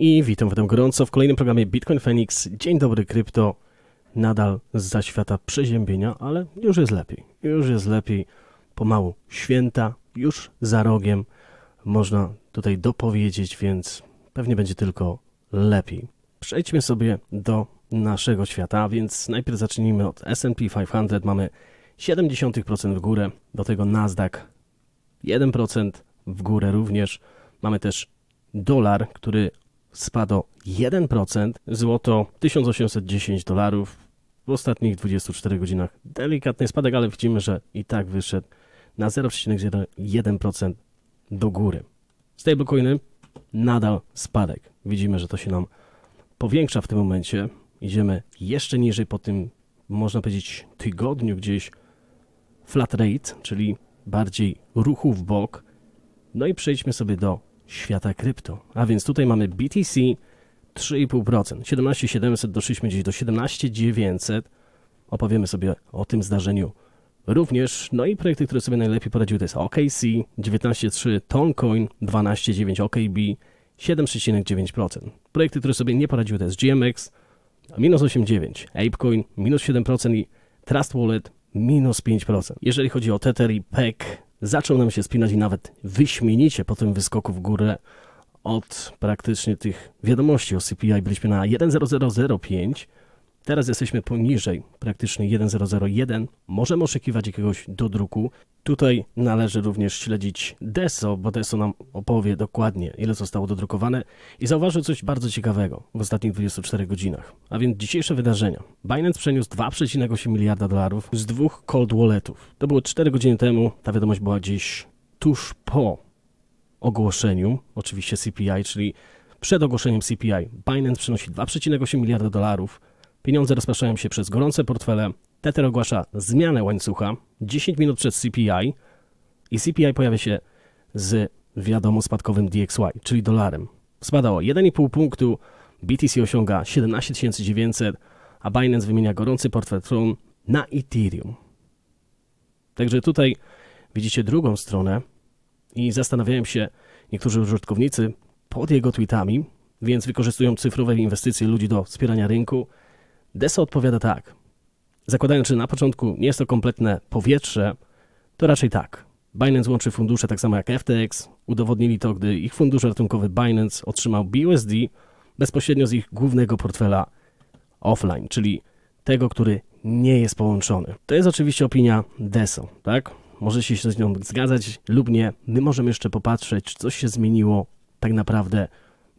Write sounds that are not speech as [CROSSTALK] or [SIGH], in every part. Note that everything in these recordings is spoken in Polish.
i witam tym gorąco w kolejnym programie Bitcoin Phoenix. Dzień dobry krypto, nadal za świata przeziębienia, ale już jest lepiej, już jest lepiej, pomału święta, już za rogiem, można tutaj dopowiedzieć, więc pewnie będzie tylko lepiej. Przejdźmy sobie do naszego świata, więc najpierw zacznijmy od S&P 500, mamy 0,7% w górę, do tego Nasdaq 1% w górę również, mamy też dolar, który spadł 1%, złoto 1810 dolarów, w ostatnich 24 godzinach delikatny spadek, ale widzimy, że i tak wyszedł na 0,1% do góry. Stablecoiny nadal spadek. Widzimy, że to się nam powiększa w tym momencie. Idziemy jeszcze niżej po tym, można powiedzieć, tygodniu gdzieś flat rate, czyli bardziej ruchu w bok. No i przejdźmy sobie do świata krypto. A więc tutaj mamy BTC 3,5%, 17700 doszliśmy gdzieś do 17900. Opowiemy sobie o tym zdarzeniu również. No i projekty, które sobie najlepiej poradziły to jest OKC 19,3, Toncoin 12,9, OKB 7,9%. Projekty, które sobie nie poradziły to jest GMX minus 8,9, ApeCoin minus 7% i Trust Wallet minus 5%. Jeżeli chodzi o Tether i PEC, zaczął nam się spinać i nawet wyśmienicie po tym wyskoku w górę od praktycznie tych wiadomości o CPI byliśmy na 1.0005 Teraz jesteśmy poniżej, praktycznie 1.001. Możemy oszukiwać jakiegoś dodruku. Tutaj należy również śledzić DESO, bo DESO nam opowie dokładnie, ile zostało dodrukowane i zauważył coś bardzo ciekawego w ostatnich 24 godzinach. A więc dzisiejsze wydarzenia. Binance przeniósł 2,8 miliarda dolarów z dwóch cold walletów. To było 4 godziny temu, ta wiadomość była dziś tuż po ogłoszeniu, oczywiście CPI, czyli przed ogłoszeniem CPI. Binance przenosi 2,8 miliarda dolarów Pieniądze rozpraszają się przez gorące portfele. Tether ogłasza zmianę łańcucha 10 minut przed CPI i CPI pojawia się z wiadomo spadkowym DXY, czyli dolarem. Spada o 1,5 punktu, BTC osiąga 17 900, a Binance wymienia gorący portfel Tron na Ethereum. Także tutaj widzicie drugą stronę i zastanawiałem się, niektórzy użytkownicy pod jego tweetami, więc wykorzystują cyfrowe inwestycje ludzi do wspierania rynku, Deso odpowiada tak. Zakładając, że na początku nie jest to kompletne powietrze, to raczej tak. Binance łączy fundusze tak samo jak FTX. Udowodnili to, gdy ich fundusz ratunkowy Binance otrzymał BUSD bezpośrednio z ich głównego portfela offline, czyli tego, który nie jest połączony. To jest oczywiście opinia DESO, tak? Możecie się z nią zgadzać lub nie. My możemy jeszcze popatrzeć, czy coś się zmieniło tak naprawdę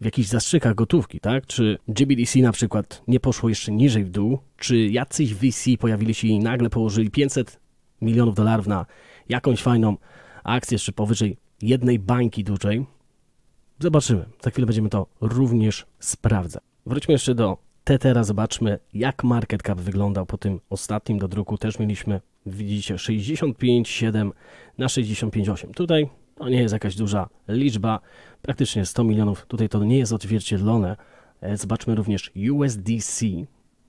w jakichś zastrzykach gotówki, tak? Czy GBDC na przykład nie poszło jeszcze niżej w dół? Czy jacyś VC pojawili się i nagle położyli 500 milionów dolarów na jakąś fajną akcję, czy powyżej jednej bańki dużej? Zobaczymy. Za chwilę będziemy to również sprawdzać. Wróćmy jeszcze do Tetera, zobaczmy jak market cap wyglądał po tym ostatnim do druku. Też mieliśmy, widzicie, 65,7 na 65,8. Tutaj to nie jest jakaś duża liczba, praktycznie 100 milionów. Tutaj to nie jest odzwierciedlone. E, zobaczmy również USDC.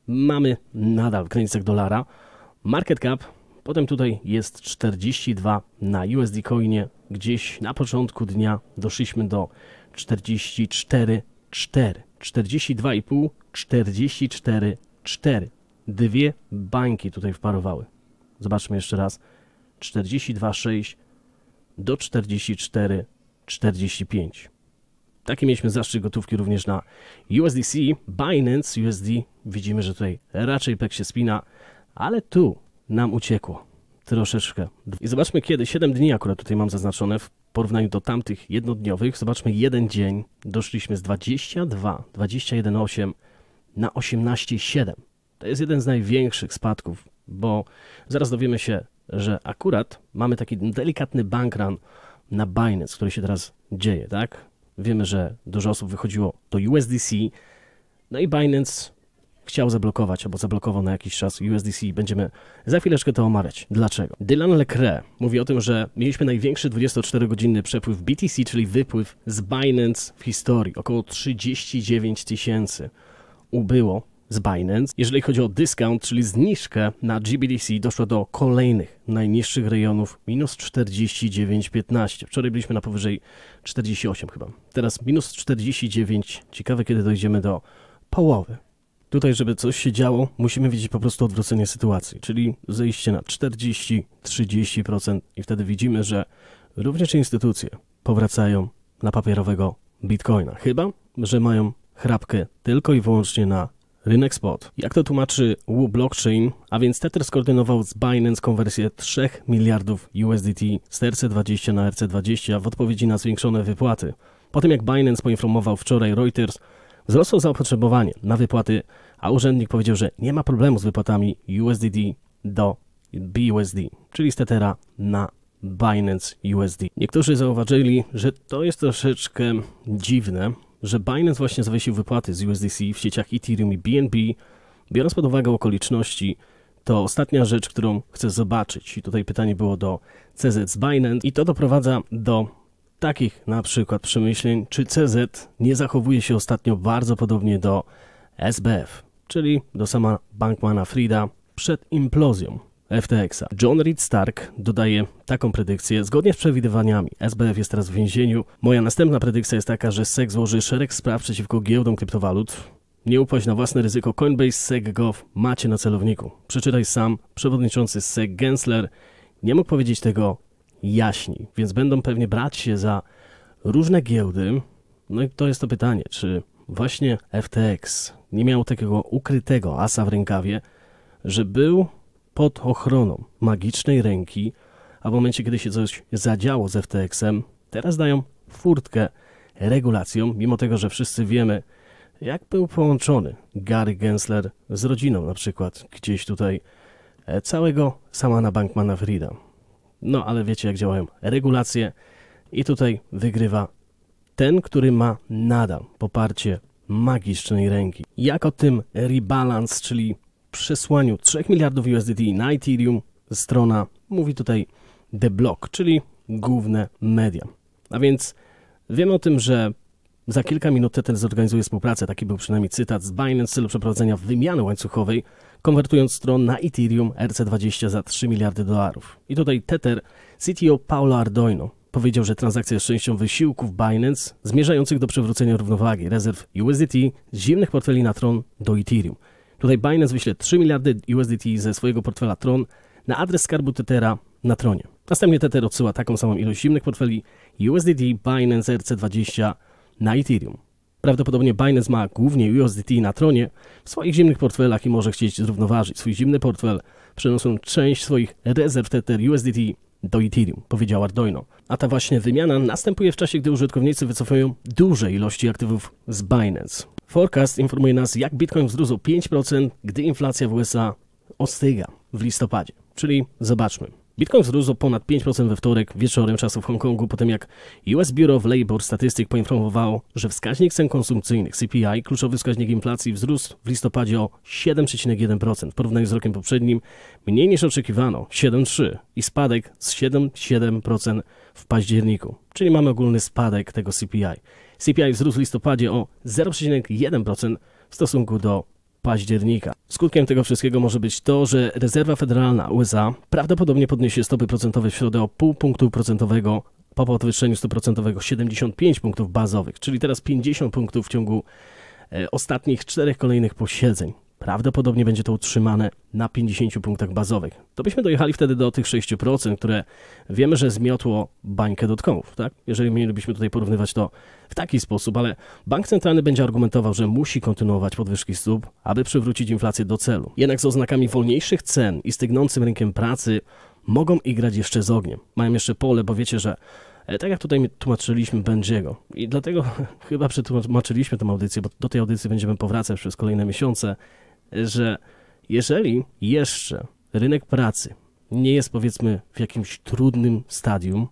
Mamy nadal w granicach dolara. Market cap, potem tutaj jest 42 na USD Coinie. Gdzieś na początku dnia doszliśmy do 44, 4, 42,5, 44, 4. Dwie bańki tutaj wparowały. Zobaczmy jeszcze raz. 42,6, do 44,45. Takie mieliśmy zaszczyt gotówki również na USDC, Binance USD. Widzimy, że tutaj raczej pek się spina, ale tu nam uciekło troszeczkę. I zobaczmy kiedy, 7 dni akurat tutaj mam zaznaczone w porównaniu do tamtych jednodniowych. Zobaczmy jeden dzień, doszliśmy z 22, 21,8 na 18,7. To jest jeden z największych spadków, bo zaraz dowiemy się że akurat mamy taki delikatny bank run na Binance, który się teraz dzieje, tak? Wiemy, że dużo osób wychodziło do USDC, no i Binance chciał zablokować albo zablokował na jakiś czas USDC. Będziemy za chwileczkę to omawiać. Dlaczego? Dylan Lecre mówi o tym, że mieliśmy największy 24-godzinny przepływ BTC, czyli wypływ z Binance w historii. Około 39 tysięcy ubyło z Binance. Jeżeli chodzi o discount, czyli zniżkę na GBDC, doszło do kolejnych najniższych rejonów minus 49,15. Wczoraj byliśmy na powyżej 48 chyba. Teraz minus 49. Ciekawe, kiedy dojdziemy do połowy. Tutaj, żeby coś się działo, musimy widzieć po prostu odwrócenie sytuacji, czyli zejście na 40-30% i wtedy widzimy, że również instytucje powracają na papierowego bitcoina. Chyba, że mają chrapkę tylko i wyłącznie na rynek spot. Jak to tłumaczy Wu Blockchain, a więc Tether skoordynował z Binance konwersję 3 miliardów USDT z RC20 na RC20 w odpowiedzi na zwiększone wypłaty. Po tym jak Binance poinformował wczoraj Reuters, wzrosło zapotrzebowanie na wypłaty, a urzędnik powiedział, że nie ma problemu z wypłatami USDT do BUSD, czyli z Tethera na Binance USD. Niektórzy zauważyli, że to jest troszeczkę dziwne, że Binance właśnie zawiesił wypłaty z USDC w sieciach Ethereum i BNB. Biorąc pod uwagę okoliczności, to ostatnia rzecz, którą chcę zobaczyć. I tutaj pytanie było do CZ z Binance i to doprowadza do takich na przykład przemyśleń, czy CZ nie zachowuje się ostatnio bardzo podobnie do SBF, czyli do sama Bankmana Frida przed implozją. FTX-a. John Reed Stark dodaje taką predykcję zgodnie z przewidywaniami. SBF jest teraz w więzieniu. Moja następna predykcja jest taka, że SEC złoży szereg spraw przeciwko giełdom kryptowalut. Nie upaść na własne ryzyko Coinbase SEC.gov macie na celowniku. Przeczytaj sam, przewodniczący SEC Gensler nie mógł powiedzieć tego jaśniej, więc będą pewnie brać się za różne giełdy. No i to jest to pytanie, czy właśnie FTX nie miał takiego ukrytego asa w rękawie, że był pod ochroną magicznej ręki, a w momencie, kiedy się coś zadziało z FTX-em, teraz dają furtkę regulacjom, mimo tego, że wszyscy wiemy, jak był połączony Gary Gensler z rodziną na przykład gdzieś tutaj e, całego Samana Bankmana Frida. No ale wiecie jak działają regulacje i tutaj wygrywa ten, który ma nadal poparcie magicznej ręki. Jak o tym rebalance, czyli przesłaniu 3 miliardów USDT na Ethereum strona mówi tutaj The Block, czyli główne media. A więc wiemy o tym, że za kilka minut Tether zorganizuje współpracę, taki był przynajmniej cytat z Binance w celu przeprowadzenia wymiany łańcuchowej, konwertując stron na Ethereum RC20 za 3 miliardy dolarów. I tutaj Tether CTO Paulo Ardoino powiedział, że transakcja jest częścią wysiłków Binance zmierzających do przywrócenia równowagi rezerw USDT z zimnych portfeli na tron do Ethereum. Tutaj Binance wyśle 3 miliardy USDT ze swojego portfela Tron na adres skarbu Tethera na Tronie. Następnie Tether odsyła taką samą ilość zimnych portfeli USDT, Binance, RC20 na Ethereum. Prawdopodobnie Binance ma głównie USDT na tronie w swoich zimnych portfelach i może chcieć zrównoważyć swój zimny portfel, przenosząc część swoich rezerw Tether USDT do Ethereum, powiedział Arduino. A ta właśnie wymiana następuje w czasie, gdy użytkownicy wycofują duże ilości aktywów z Binance. Forecast informuje nas, jak Bitcoin wzrósł 5%, gdy inflacja w USA ostyga w listopadzie. Czyli zobaczmy. Bitcoin wzrósł ponad 5% we wtorek wieczorem czasu w Hongkongu, po tym jak US Bureau of Labor Statistics poinformowało, że wskaźnik cen konsumpcyjnych CPI, kluczowy wskaźnik inflacji, wzrósł w listopadzie o 7,1% w porównaniu z rokiem poprzednim, mniej niż oczekiwano 7,3% i spadek z 7,7% w październiku. Czyli mamy ogólny spadek tego CPI. CPI wzrósł w listopadzie o 0,1% w stosunku do października. Skutkiem tego wszystkiego może być to, że rezerwa federalna USA prawdopodobnie podniesie stopy procentowe w środę o pół punktu procentowego po podwyższeniu procentowego 75 punktów bazowych, czyli teraz 50 punktów w ciągu e, ostatnich czterech kolejnych posiedzeń. Prawdopodobnie będzie to utrzymane na 50 punktach bazowych. To byśmy dojechali wtedy do tych 6%, które wiemy, że zmiotło bańkę tak? Jeżeli mielibyśmy tutaj porównywać to w taki sposób, ale bank centralny będzie argumentował, że musi kontynuować podwyżki stóp, aby przywrócić inflację do celu. Jednak z oznakami wolniejszych cen i stygnącym rynkiem pracy mogą igrać jeszcze z ogniem. Mają jeszcze pole, bo wiecie, że e, tak jak tutaj tłumaczyliśmy Będziego i dlatego [LAUGHS] chyba przetłumaczyliśmy tę audycję, bo do tej audycji będziemy powracać przez kolejne miesiące że jeżeli jeszcze rynek pracy nie jest powiedzmy w jakimś trudnym stadium,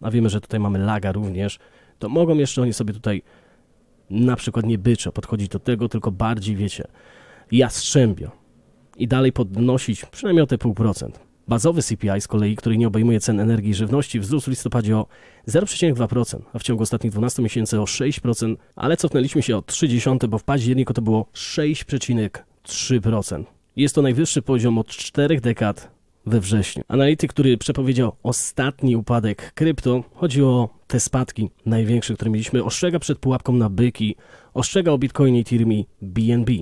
a wiemy, że tutaj mamy laga również, to mogą jeszcze oni sobie tutaj na przykład nie byczo podchodzić do tego, tylko bardziej, wiecie, jastrzębio i dalej podnosić przynajmniej o te pół procent. Bazowy CPI z kolei, który nie obejmuje cen energii i żywności, wzrósł w listopadzie o 0,2%, a w ciągu ostatnich 12 miesięcy o 6%, ale cofnęliśmy się o 30, bo w październiku to było 6, 3%. Jest to najwyższy poziom od czterech dekad we wrześniu. Analityk, który przepowiedział ostatni upadek krypto, chodzi o te spadki największe, które mieliśmy, ostrzega przed pułapką na byki, ostrzega o Bitcoinie, Ethereum BNB.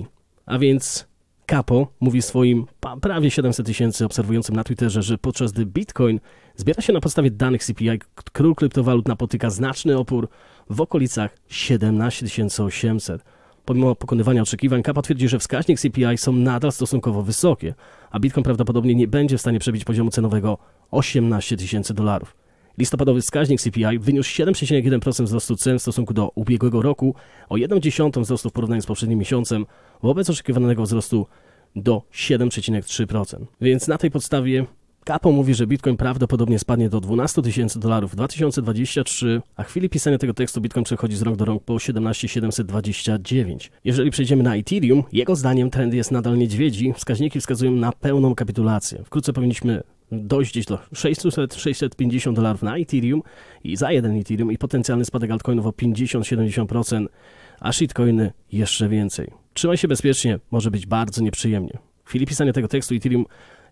A więc Capo mówi swoim prawie 700 tysięcy obserwującym na Twitterze, że podczas gdy Bitcoin zbiera się na podstawie danych CPI, król kryptowalut napotyka znaczny opór w okolicach 17 800. Pomimo pokonywania oczekiwań, Kappa twierdzi, że wskaźnik CPI są nadal stosunkowo wysokie, a Bitcoin prawdopodobnie nie będzie w stanie przebić poziomu cenowego 18 tysięcy dolarów. Listopadowy wskaźnik CPI wyniósł 7,1% wzrostu cen w stosunku do ubiegłego roku, o 1,1 wzrostu w porównaniu z poprzednim miesiącem, wobec oczekiwanego wzrostu do 7,3%. Więc na tej podstawie Capo mówi, że Bitcoin prawdopodobnie spadnie do 12 tysięcy dolarów w 2023, a w chwili pisania tego tekstu Bitcoin przechodzi z rok do rąk po 17729. Jeżeli przejdziemy na Ethereum, jego zdaniem trend jest nadal niedźwiedzi, wskaźniki wskazują na pełną kapitulację. Wkrótce powinniśmy dojść gdzieś do 600-650 dolarów na Ethereum i za jeden Ethereum i potencjalny spadek altcoinów o 50-70%, a shitcoiny jeszcze więcej. Trzymaj się bezpiecznie, może być bardzo nieprzyjemnie. W chwili pisania tego tekstu Ethereum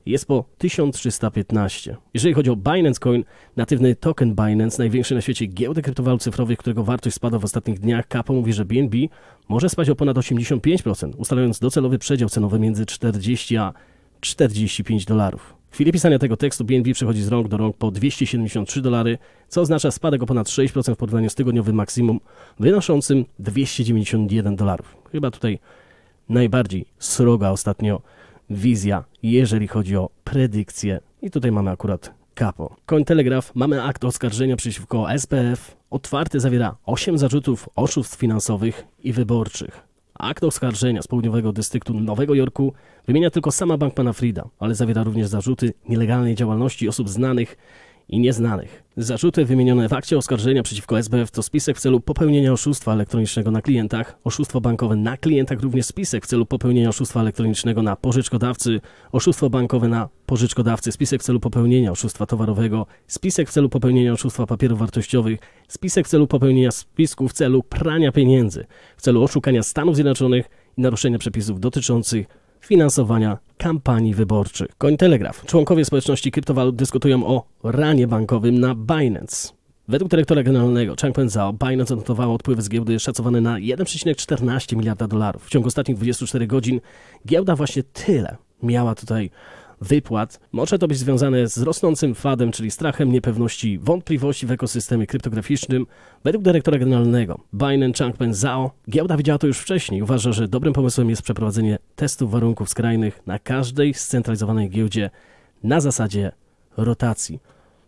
jest po 1315. Jeżeli chodzi o Binance Coin, natywny token Binance, największy na świecie giełdy kryptowalut cyfrowych, którego wartość spada w ostatnich dniach, Kapo mówi, że BNB może spaść o ponad 85%, ustalając docelowy przedział cenowy między 40 a 45 dolarów. W chwili pisania tego tekstu BNB przechodzi z rąk do rąk po 273 dolary, co oznacza spadek o ponad 6% w porównaniu z tygodniowym maksimum wynoszącym 291 dolarów. Chyba tutaj najbardziej sroga ostatnio wizja, jeżeli chodzi o predykcję. I tutaj mamy akurat kapo. Cointelegraph, mamy akt oskarżenia przeciwko SPF. Otwarty zawiera 8 zarzutów oszustw finansowych i wyborczych. Akt oskarżenia z południowego dystryktu Nowego Jorku wymienia tylko sama pana Frida, ale zawiera również zarzuty nielegalnej działalności osób znanych i nieznanych. Zarzuty wymienione w akcie oskarżenia przeciwko SBF to spisek w celu popełnienia oszustwa elektronicznego na klientach, oszustwo bankowe na klientach, również spisek w celu popełnienia oszustwa elektronicznego na pożyczkodawcy, oszustwo bankowe na pożyczkodawcy, spisek w celu popełnienia oszustwa towarowego, spisek w celu popełnienia oszustwa papierów wartościowych, spisek w celu popełnienia spisku w celu prania pieniędzy, w celu oszukania Stanów Zjednoczonych i naruszenia przepisów dotyczących finansowania kampanii wyborczych. Cointelegraph. Członkowie społeczności kryptowalut dyskutują o ranie bankowym na Binance. Według dyrektora generalnego Changpeng Zhao Binance odnotowało odpływy z giełdy szacowane na 1,14 miliarda dolarów. W ciągu ostatnich 24 godzin giełda właśnie tyle miała tutaj wypłat. Może to być związane z rosnącym fadem, czyli strachem, niepewności, wątpliwości w ekosystemie kryptograficznym. Według dyrektora generalnego Binance Changpeng Zhao, giełda widziała to już wcześniej. Uważa, że dobrym pomysłem jest przeprowadzenie testów warunków skrajnych na każdej scentralizowanej giełdzie na zasadzie rotacji.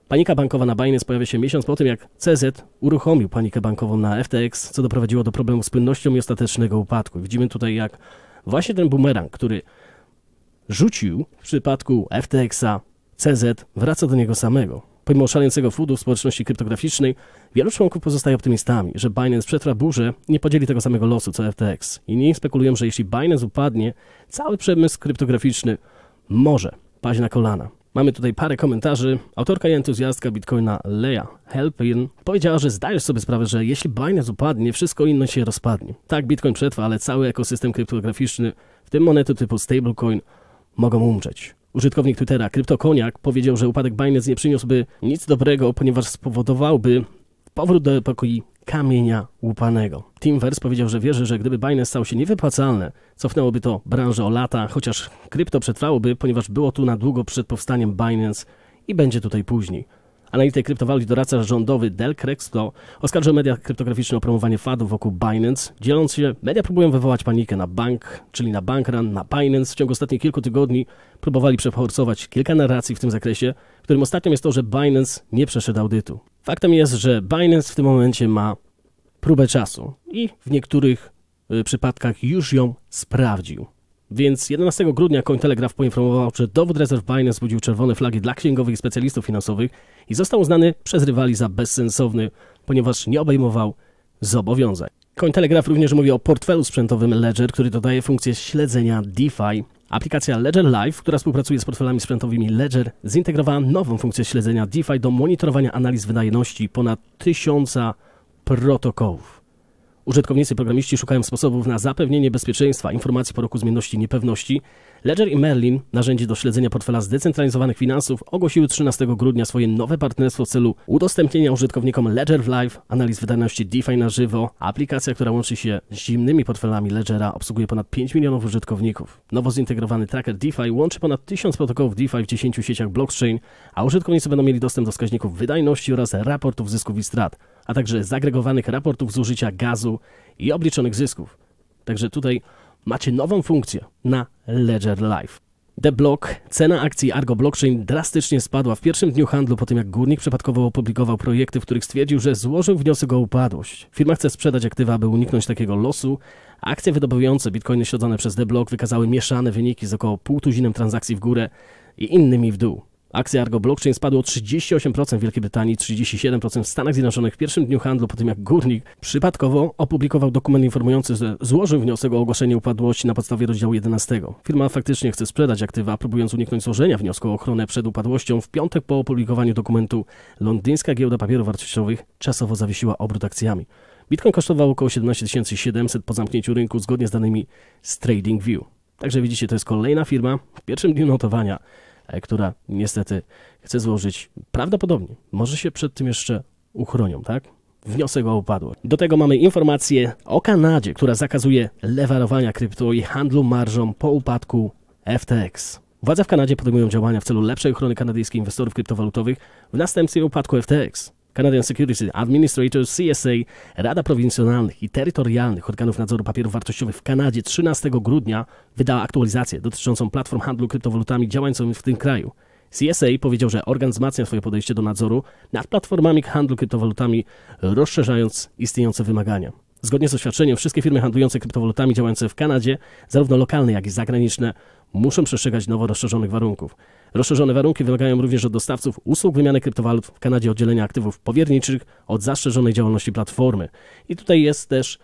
Panika bankowa na Binance pojawia się miesiąc po tym, jak CZ uruchomił panikę bankową na FTX, co doprowadziło do problemu z płynnością i ostatecznego upadku. Widzimy tutaj, jak właśnie ten bumerang, który rzucił w przypadku FTX-a, CZ wraca do niego samego. Pomimo szalejącego foodu w społeczności kryptograficznej, wielu członków pozostaje optymistami, że Binance przetrwa burzę i nie podzieli tego samego losu co FTX. Inni spekulują, że jeśli Binance upadnie, cały przemysł kryptograficzny może paść na kolana. Mamy tutaj parę komentarzy. Autorka i entuzjastka Bitcoina Leia Helpin powiedziała, że zdajesz sobie sprawę, że jeśli Binance upadnie, wszystko inne się rozpadnie. Tak, Bitcoin przetrwa, ale cały ekosystem kryptograficzny, w tym monety typu stablecoin, mogą umrzeć. Użytkownik Twittera Kryptokoniak powiedział, że upadek Binance nie przyniósłby nic dobrego, ponieważ spowodowałby powrót do epoki kamienia łupanego. Timvers powiedział, że wierzy, że gdyby Binance stał się niewypłacalne, cofnęłoby to branżę o lata, chociaż krypto przetrwałoby, ponieważ było tu na długo przed powstaniem Binance i będzie tutaj później. Analityk kryptowalut i doradca rządowy Delcrex to oskarżył media kryptograficzne o promowanie fadu wokół Binance. Dzieląc się, media próbują wywołać panikę na bank, czyli na bankrun, na Binance. W ciągu ostatnich kilku tygodni próbowali przeforsować kilka narracji w tym zakresie, w którym ostatnią jest to, że Binance nie przeszedł audytu. Faktem jest, że Binance w tym momencie ma próbę czasu i w niektórych y, przypadkach już ją sprawdził. Więc 11 grudnia Cointelegraph poinformował, że dowód rezerw Binance zbudził czerwone flagi dla księgowych i specjalistów finansowych i został uznany przez rywali za bezsensowny, ponieważ nie obejmował zobowiązań. Cointelegraph również mówi o portfelu sprzętowym Ledger, który dodaje funkcję śledzenia DeFi. Aplikacja Ledger Live, która współpracuje z portfelami sprzętowymi Ledger, zintegrowała nową funkcję śledzenia DeFi do monitorowania analiz wydajności ponad tysiąca protokołów. Użytkownicy programiści szukają sposobów na zapewnienie bezpieczeństwa informacji po roku zmienności niepewności Ledger i Merlin, narzędzie do śledzenia portfela zdecentralizowanych finansów, ogłosiły 13 grudnia swoje nowe partnerstwo w celu udostępnienia użytkownikom Ledger Live analiz wydajności DeFi na żywo. Aplikacja, która łączy się z zimnymi portfelami Ledgera, obsługuje ponad 5 milionów użytkowników. Nowo zintegrowany tracker DeFi łączy ponad 1000 protokołów DeFi w 10 sieciach blockchain, a użytkownicy będą mieli dostęp do wskaźników wydajności oraz raportów zysków i strat, a także zagregowanych raportów zużycia gazu i obliczonych zysków. Także tutaj macie nową funkcję na Ledger Live. The Block. Cena akcji Argo Blockchain drastycznie spadła w pierwszym dniu handlu po tym, jak górnik przypadkowo opublikował projekty, w których stwierdził, że złożył wniosek o upadłość. Firma chce sprzedać aktywa, aby uniknąć takiego losu. Akcje wydobywające bitcoiny śledzone przez The Block wykazały mieszane wyniki z około pół tuzinem transakcji w górę i innymi w dół. Akcje Argo Blockchain spadły o 38% w Wielkiej Brytanii, 37% w Stanach Zjednoczonych w pierwszym dniu handlu po tym jak górnik przypadkowo opublikował dokument informujący, że złożył wniosek o ogłoszenie upadłości na podstawie rozdziału 11. Firma faktycznie chce sprzedać aktywa, próbując uniknąć złożenia wniosku o ochronę przed upadłością. W piątek po opublikowaniu dokumentu londyńska giełda papierów wartościowych czasowo zawiesiła obrót akcjami. Bitcoin kosztował około 17 700 po zamknięciu rynku zgodnie z danymi z TradingView. Także widzicie, to jest kolejna firma w pierwszym dniu notowania E, która niestety chce złożyć, prawdopodobnie może się przed tym jeszcze uchronią, tak? Wniosek o upadłość. Do tego mamy informację o Kanadzie, która zakazuje lewarowania krypto i handlu marżą po upadku FTX. Władze w Kanadzie podejmują działania w celu lepszej ochrony kanadyjskich inwestorów kryptowalutowych w następstwie upadku FTX. Canadian Security Administrator, CSA, Rada Prowincjonalnych i Terytorialnych Organów Nadzoru Papierów Wartościowych w Kanadzie 13 grudnia wydała aktualizację dotyczącą platform handlu kryptowalutami działających w tym kraju. CSA powiedział, że organ wzmacnia swoje podejście do nadzoru nad platformami handlu kryptowalutami, rozszerzając istniejące wymagania. Zgodnie z oświadczeniem, wszystkie firmy handlujące kryptowalutami działające w Kanadzie, zarówno lokalne, jak i zagraniczne, muszą przestrzegać nowo rozszerzonych warunków. Rozszerzone warunki wymagają również od dostawców usług wymiany kryptowalut w Kanadzie oddzielenia aktywów powierniczych od zastrzeżonej działalności platformy. I tutaj jest też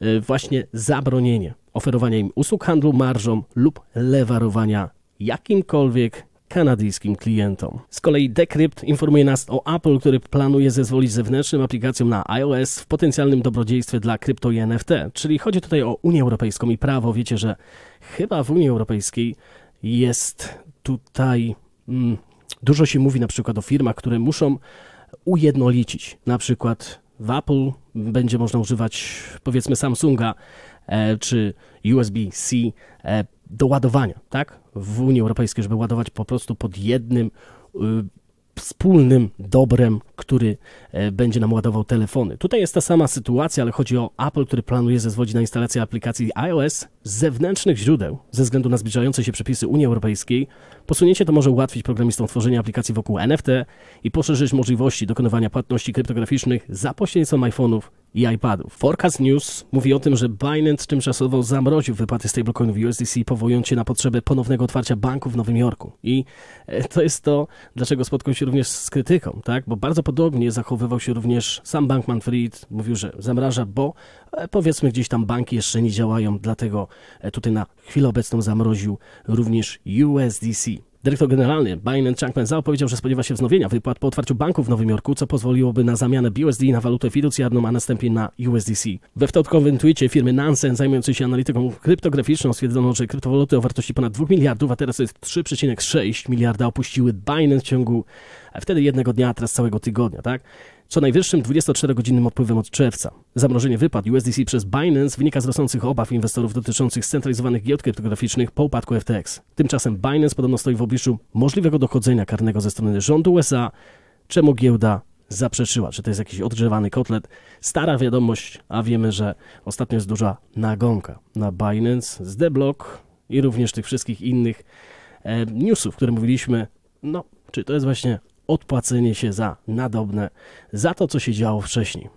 e, właśnie zabronienie oferowania im usług handlu marżą lub lewarowania jakimkolwiek kanadyjskim klientom. Z kolei Decrypt informuje nas o Apple, który planuje zezwolić zewnętrznym aplikacjom na iOS w potencjalnym dobrodziejstwie dla krypto i NFT. Czyli chodzi tutaj o Unię Europejską i prawo. Wiecie, że chyba w Unii Europejskiej jest tutaj mm, dużo się mówi na przykład o firmach, które muszą ujednolicić. Na przykład w Apple będzie można używać powiedzmy Samsunga e, czy USB-C e, do ładowania, tak? W Unii Europejskiej, żeby ładować po prostu pod jednym y, wspólnym dobrem, który e, będzie nam ładował telefony. Tutaj jest ta sama sytuacja, ale chodzi o Apple, który planuje zezwolić na instalację aplikacji iOS z zewnętrznych źródeł ze względu na zbliżające się przepisy Unii Europejskiej. Posunięcie to może ułatwić programistom tworzenie aplikacji wokół NFT i poszerzyć możliwości dokonywania płatności kryptograficznych za pośrednictwem iPhone'ów i iPadów. Forecast News mówi o tym, że Binance tymczasowo zamroził wypłaty stablecoinów USDC, powołując się na potrzebę ponownego otwarcia banku w Nowym Jorku. I e, to jest to, dlaczego spotkał się również z krytyką, tak? Bo bardzo podobnie zachowywał się również sam bank Manfred, mówił, że zamraża, bo e, powiedzmy gdzieś tam banki jeszcze nie działają, dlatego e, tutaj na chwilę obecną zamroził również USDC. Dyrektor generalny Bain Changpeng Zhao powiedział, że spodziewa się wznowienia wypłat po otwarciu banku w Nowym Jorku, co pozwoliłoby na zamianę BUSD na walutę fiducjarną, a następnie na USDC. We wtorkowym tweetie firmy Nansen zajmującej się analityką kryptograficzną stwierdzono, że kryptowaluty o wartości ponad 2 miliardów, a teraz jest 3,6 miliarda opuściły Binance w ciągu e, wtedy jednego dnia, a teraz całego tygodnia, tak? co najwyższym 24-godzinnym odpływem od czerwca. Zamrożenie wypad USDC przez Binance wynika z rosnących obaw inwestorów dotyczących scentralizowanych giełd kryptograficznych po upadku FTX. Tymczasem Binance podobno stoi w obliczu możliwego dochodzenia karnego ze strony rządu USA, czemu giełda zaprzeczyła, czy to jest jakiś odgrzewany kotlet. Stara wiadomość, a wiemy, że ostatnio jest duża nagonka na Binance z Block i również tych wszystkich innych e, newsów, które mówiliśmy. No, czy to jest właśnie odpłacenie się za nadobne, za to, co się działo wcześniej.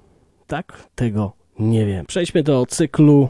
Tak? Tego nie wiem. Przejdźmy do cyklu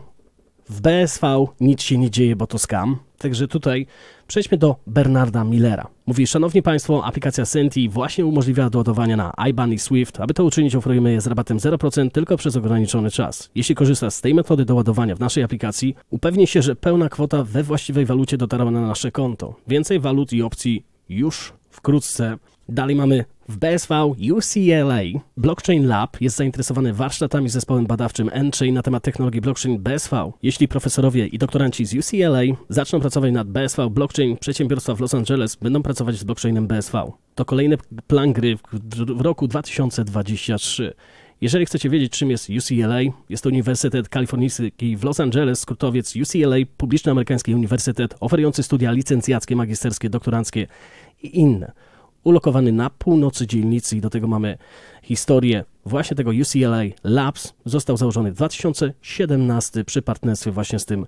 w BSV nic się nie dzieje, bo to scam. Także tutaj przejdźmy do Bernarda Millera. Mówi, szanowni Państwo, aplikacja Senti właśnie umożliwia doładowanie na IBAN i SWIFT. Aby to uczynić, oferujemy je z rabatem 0% tylko przez ograniczony czas. Jeśli korzystasz z tej metody doładowania w naszej aplikacji, upewnij się, że pełna kwota we właściwej walucie dotarła na nasze konto. Więcej walut i opcji już wkrótce Dalej mamy w BSV UCLA Blockchain Lab jest zainteresowany warsztatami z zespołem badawczym Enchain na temat technologii blockchain BSV. Jeśli profesorowie i doktoranci z UCLA zaczną pracować nad BSV Blockchain, przedsiębiorstwa w Los Angeles będą pracować z blockchainem BSV. To kolejny plan gry w roku 2023. Jeżeli chcecie wiedzieć, czym jest UCLA, jest to Uniwersytet Kalifornijski w Los Angeles, skrótowiec UCLA, publiczny amerykański uniwersytet oferujący studia licencjackie, magisterskie, doktoranckie i inne ulokowany na północy dzielnicy i do tego mamy historię właśnie tego UCLA Labs. Został założony w 2017 przy partnerstwie właśnie z tym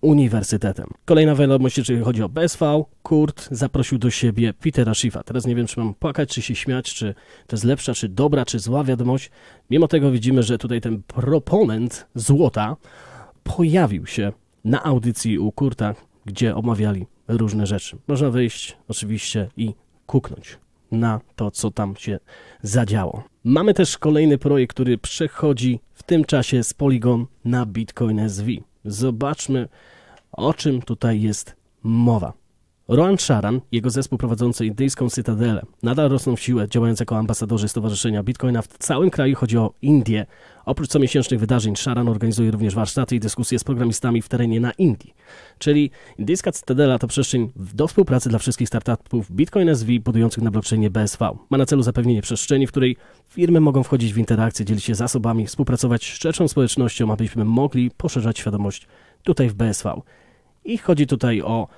uniwersytetem. Kolejna wiadomość, jeżeli chodzi o BSV, Kurt zaprosił do siebie Petera Schiffa. Teraz nie wiem, czy mam płakać, czy się śmiać, czy to jest lepsza, czy dobra, czy zła wiadomość. Mimo tego widzimy, że tutaj ten proponent złota pojawił się na audycji u Kurta, gdzie omawiali różne rzeczy. Można wyjść oczywiście i kuknąć na to, co tam się zadziało. Mamy też kolejny projekt, który przechodzi w tym czasie z Polygon na Bitcoin SV. Zobaczmy, o czym tutaj jest mowa. Rohan Sharan, jego zespół prowadzący indyjską Cytadelę, nadal rosną w siłę, działając jako ambasadorzy Stowarzyszenia Bitcoina w całym kraju, chodzi o Indię. Oprócz comiesięcznych wydarzeń Sharan organizuje również warsztaty i dyskusje z programistami w terenie na Indii. Czyli indyjska Cytadela to przestrzeń do współpracy dla wszystkich startupów Bitcoin SV budujących na blockchainie BSV. Ma na celu zapewnienie przestrzeni, w której firmy mogą wchodzić w interakcje, dzielić się zasobami, współpracować z szczerszą społecznością, abyśmy mogli poszerzać świadomość tutaj w BSV. I chodzi tutaj o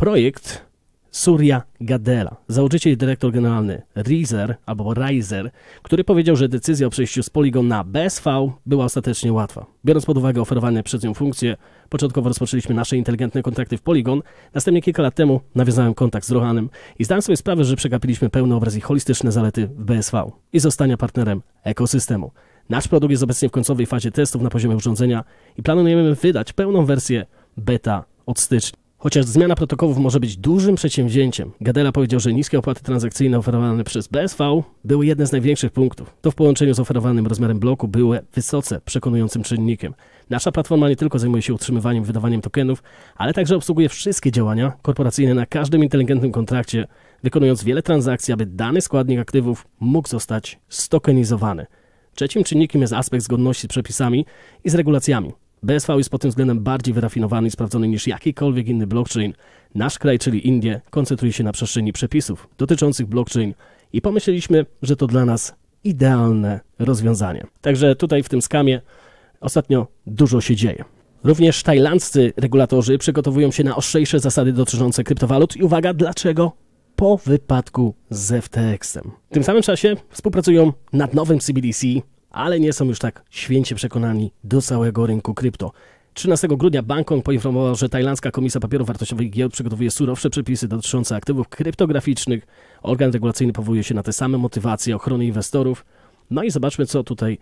Projekt Surya Gadela, założyciel i dyrektor generalny Rizer albo Riser, który powiedział, że decyzja o przejściu z Polygon na BSV była ostatecznie łatwa. Biorąc pod uwagę oferowane przez nią funkcje, początkowo rozpoczęliśmy nasze inteligentne kontakty w Polygon, następnie kilka lat temu nawiązałem kontakt z Rohanem i zdałem sobie sprawę, że przegapiliśmy pełny obraz i holistyczne zalety w BSV i zostania partnerem ekosystemu. Nasz produkt jest obecnie w końcowej fazie testów na poziomie urządzenia i planujemy wydać pełną wersję beta od stycznia. Chociaż zmiana protokołów może być dużym przedsięwzięciem, Gadela powiedział, że niskie opłaty transakcyjne oferowane przez BSV były jednym z największych punktów. To w połączeniu z oferowanym rozmiarem bloku było wysoce przekonującym czynnikiem. Nasza platforma nie tylko zajmuje się utrzymywaniem i wydawaniem tokenów, ale także obsługuje wszystkie działania korporacyjne na każdym inteligentnym kontrakcie, wykonując wiele transakcji, aby dany składnik aktywów mógł zostać stokenizowany. Trzecim czynnikiem jest aspekt zgodności z przepisami i z regulacjami. BSV jest pod tym względem bardziej wyrafinowany i sprawdzony niż jakikolwiek inny blockchain. Nasz kraj, czyli Indie, koncentruje się na przestrzeni przepisów dotyczących blockchain i pomyśleliśmy, że to dla nas idealne rozwiązanie. Także tutaj w tym skamie ostatnio dużo się dzieje. Również tajlandzcy regulatorzy przygotowują się na ostrzejsze zasady dotyczące kryptowalut i uwaga, dlaczego? Po wypadku z FTX-em. W tym samym czasie współpracują nad nowym CBDC, ale nie są już tak święcie przekonani do całego rynku krypto. 13 grudnia Bangkok poinformował, że Tajlandzka Komisja Papierów Wartościowych i Giełd przygotowuje surowsze przepisy dotyczące aktywów kryptograficznych. Organ regulacyjny powołuje się na te same motywacje ochrony inwestorów. No i zobaczmy, co tutaj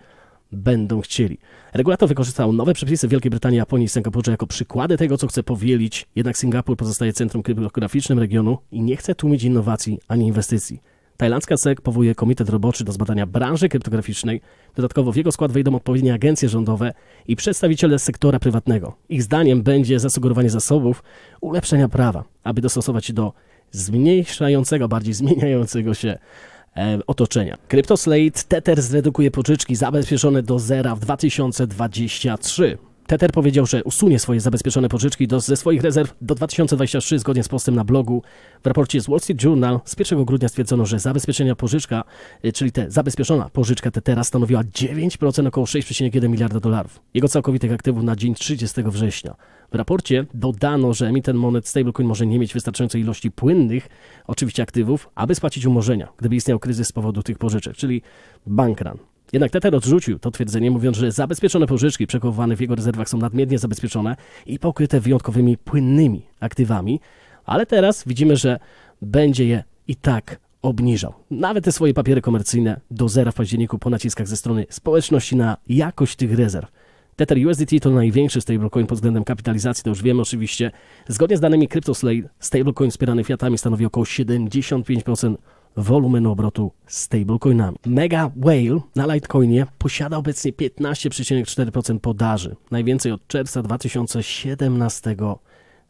będą chcieli. Regulator wykorzystał nowe przepisy Wielkiej Brytanii, Japonii i Singapurze jako przykłady tego, co chce powielić, jednak Singapur pozostaje centrum kryptograficznym regionu i nie chce tłumić innowacji ani inwestycji. Tajlandzka SEC powołuje komitet roboczy do zbadania branży kryptograficznej. Dodatkowo w jego skład wejdą odpowiednie agencje rządowe i przedstawiciele sektora prywatnego. Ich zdaniem będzie zasugerowanie zasobów ulepszenia prawa, aby dostosować się do zmniejszającego, bardziej zmieniającego się e, otoczenia. CryptoSlate Tether zredukuje pożyczki zabezpieczone do zera w 2023. Tether powiedział, że usunie swoje zabezpieczone pożyczki do, ze swoich rezerw do 2023 zgodnie z postem na blogu. W raporcie z Wall Street Journal z 1 grudnia stwierdzono, że zabezpieczenia pożyczka, y, czyli te zabezpieczona pożyczka Tethera stanowiła 9% około 6,1 miliarda dolarów jego całkowitych aktywów na dzień 30 września. W raporcie dodano, że emitent monet stablecoin może nie mieć wystarczającej ilości płynnych, oczywiście aktywów, aby spłacić umorzenia, gdyby istniał kryzys z powodu tych pożyczek, czyli bank run. Jednak Tether odrzucił to twierdzenie, mówiąc, że zabezpieczone pożyczki przechowywane w jego rezerwach są nadmiernie zabezpieczone i pokryte wyjątkowymi płynnymi aktywami, ale teraz widzimy, że będzie je i tak obniżał. Nawet te swoje papiery komercyjne do zera w październiku po naciskach ze strony społeczności na jakość tych rezerw. Tether USDT to największy stablecoin pod względem kapitalizacji, to już wiemy oczywiście. Zgodnie z danymi CryptoSlate, stablecoin wspierany fiatami stanowi około 75% wolumen obrotu stablecoinami. Mega Whale na Litecoinie posiada obecnie 15,4% podaży, najwięcej od czerwca 2017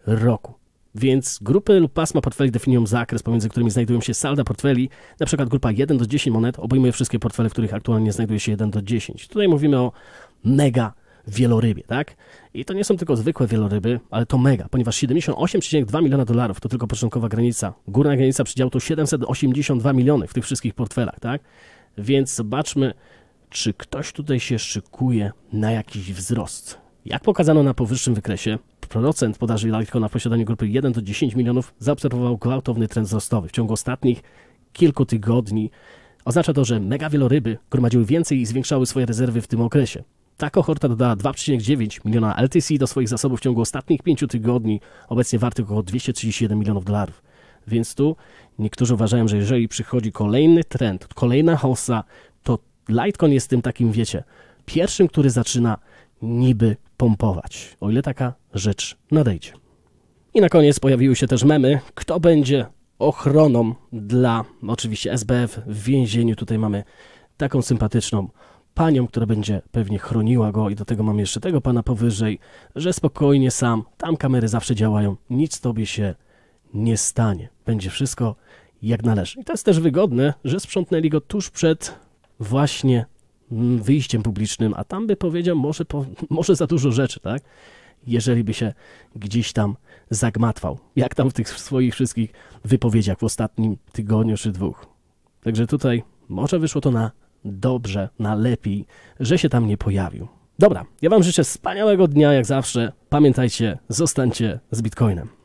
roku. Więc grupy lub pasma portfeli definiują zakres, pomiędzy którymi znajdują się salda portfeli. Na przykład grupa 1 do 10 monet obejmuje wszystkie portfele, w których aktualnie znajduje się 1 do 10. Tutaj mówimy o mega wielorybie, tak? I to nie są tylko zwykłe wieloryby, ale to mega, ponieważ 78,2 miliona dolarów to tylko początkowa granica. Górna granica przydziału to 782 miliony w tych wszystkich portfelach, tak? Więc zobaczmy, czy ktoś tutaj się szykuje na jakiś wzrost. Jak pokazano na powyższym wykresie, procent podaży Litecoina na posiadaniu grupy 1 do 10 milionów zaobserwował gwałtowny trend wzrostowy w ciągu ostatnich kilku tygodni. Oznacza to, że mega wieloryby gromadziły więcej i zwiększały swoje rezerwy w tym okresie. Ta kohorta dodała 2,9 miliona LTC do swoich zasobów w ciągu ostatnich 5 tygodni, obecnie warty około 237 milionów dolarów. Więc tu niektórzy uważają, że jeżeli przychodzi kolejny trend, kolejna hossa, to Litecoin jest tym takim, wiecie, pierwszym, który zaczyna niby pompować, o ile taka rzecz nadejdzie. I na koniec pojawiły się też memy, kto będzie ochroną dla oczywiście SBF w więzieniu. Tutaj mamy taką sympatyczną panią, która będzie pewnie chroniła go i do tego mam jeszcze tego pana powyżej, że spokojnie sam, tam kamery zawsze działają, nic tobie się nie stanie. Będzie wszystko jak należy. I to jest też wygodne, że sprzątnęli go tuż przed właśnie mm, wyjściem publicznym, a tam by powiedział może, po, [LAUGHS] może za dużo rzeczy, tak? Jeżeli by się gdzieś tam zagmatwał, jak tam w tych swoich wszystkich wypowiedziach w ostatnim tygodniu czy dwóch. Także tutaj może wyszło to na dobrze, na lepiej, że się tam nie pojawił. Dobra, ja Wam życzę wspaniałego dnia, jak zawsze. Pamiętajcie, zostańcie z Bitcoinem.